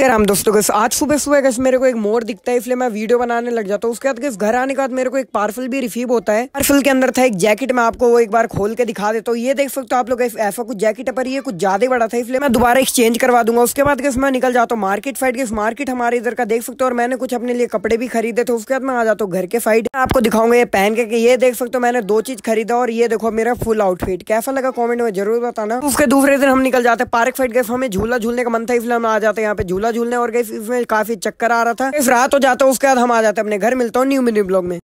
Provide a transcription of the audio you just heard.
नमस्ते राम दोस्तों गस आज सुबह सुबह गस मेरे को एक मोर दिखता है इसलिए मैं वीडियो बनाने लग जाता हूँ उसके बाद गस घर आने के बाद मेरे को एक पार्सल भी रिसीव होता है पार्सल के अंदर था एक जैकेट मैं आपको वो एक बार खोल के दिखा देता हूँ ये देख सकते हो आप लोग ऐसा कुछ जैकेट है पर ये कुछ ज्यादा बड़ा था इसलिए मैं दोबारा एक्सचेंज करवा दूंगा उसके बाद गस मैं निकल जाता हूँ मार्केट साइड गस मार्केट हमारे इधर का देख सकते हो और मैंने कुछ अपने लिए कपड़े भी खरीदे थे उसके बाद मैं आ जाता हूँ घर के साइड आपको दिखाऊंगा ये पहन के ये देख सकते हो मैंने दो चीज खरीदा और ये देखो मेरा फुल आउटफिट कैसा लगा कॉमेंट में जरूर बताना उसके दूसरे दिन हम निकल जाते हैं पार्क साइड गए हमें झूला झूलने का मन था इसलिए हम आ जाते हैं यहाँ पे झूला झूला झूलने और गए इसमें काफी चक्कर आ रहा था इस रात हो जाता उसके बाद हम आ जाते अपने घर मिलता हूँ न्यू मिनी ब्लॉग में